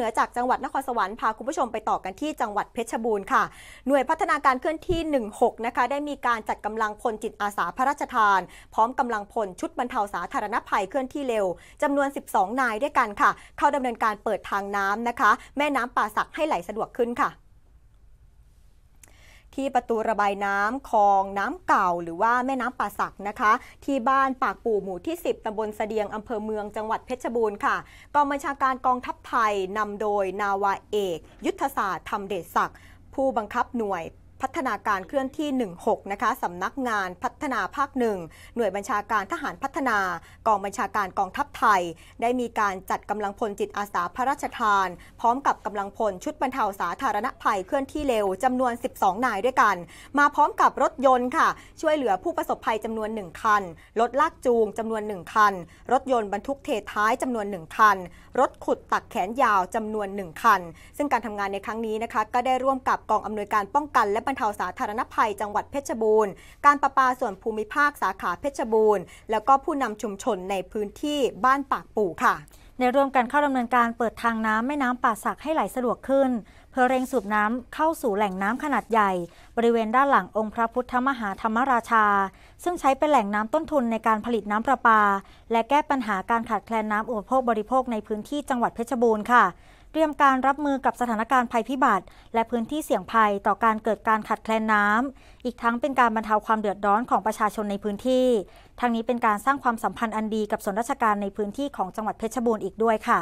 เหนือจากจังหวัดนครสวรรค์พาคุณผู้ชมไปต่อกันที่จังหวัดเพชรบูรณ์ค่ะ หน่วยพัฒนาการเคลื่อนที่ 16 นะคะได้มีการจัดกำลังพลจิตอาสาพระราชทาน พร้อมกำลังพลชุดบรรเทาสาธารณภัยเคลื่อนที่เร็ว จำนวน 12 นายด้วยกันค่ะ เข้าดำเนินการเปิดทางน้ำนะคะ แม่น้ำป่าสักให้ไหลสะดวกขึ้นค่ะที่ประตูระบายน้ำคลองน้ำเก่าหรือว่าแม่น้ำป่าสักนะคะที่บ้านปากปู่หมู่ที่ 10ตำบลเสดียงอำเภอเมืองจังหวัดเพชรบูรณ์ค่ะกองบัญชาการกองทัพไทยนำโดยนาวาเอก ยุทธศาสตร์ธรรมเดชศักดิ์ผู้บังคับหน่วยพัฒนาการเคลื่อนที่ 16 นะคะสำนักงานพัฒนาภาคหนึ่ง หน่วยบัญชาการทหารพัฒนากองบัญชาการกองทัพไทย ได้มีการจัดกำลังพลจิตอาสาพระราชทาน พร้อมกับกำลังพลชุดบรรเทาสาธารณภัยเคลื่อนที่เร็วจำนวน 12 นายด้วยกัน มาพร้อมกับรถยนต์ค่ะ ช่วยเหลือผู้ประสบภัยจำนวน1คัน รถลากจูงจำนวน 1 คัน รถยนต์บรรทุกเทท้ายจำนวน1คัน รถขุดตักแขนยาวจำนวน1คัน ซึ่งการทำงานในครั้งนี้นะคะ ก็ได้ร่วมกับกองอำนวยการป้องกันและรเทาสาธารณภัยจังหวัดเพชรบูรณ์การประปาส่วนภูมิภาคสาขาเพชรบูรณ์แล้วก็ผู้นำชุมชนในพื้นที่บ้านปากปู่ค่ะ ในร่วมกันเข้าดำเนินการเปิดทางน้ำแม่น้ำป่าสักให้ไหลสะดวกขึ้น เพื่อเร่งสูบน้ำเข้าสู่แหล่งน้ำขนาดใหญ่ บริเวณด้านหลังองค์พระพุทธมหาธรรมราชา ซึ่งใช้เป็นแหล่งน้ำต้นทุนในการผลิตน้ำประปาและแก้ปัญหาการขาดแคลนน้ำอุปโภคบริโภคในพื้นที่จังหวัดเพชรบูรณ์ค่ะเตรียมการรับมือกับสถานการณ์ภัยพิบัติ และพื้นที่เสี่ยงภัยต่อการเกิดการขัดแคลนน้ำ อีกทั้งเป็นการบรรเทาความเดือดร้อนของประชาชนในพื้นที่ ทั้งนี้เป็นการสร้างความสัมพันธ์อันดีกับส่วนราชการในพื้นที่ของจังหวัดเพชรบูรณ์อีกด้วยค่ะ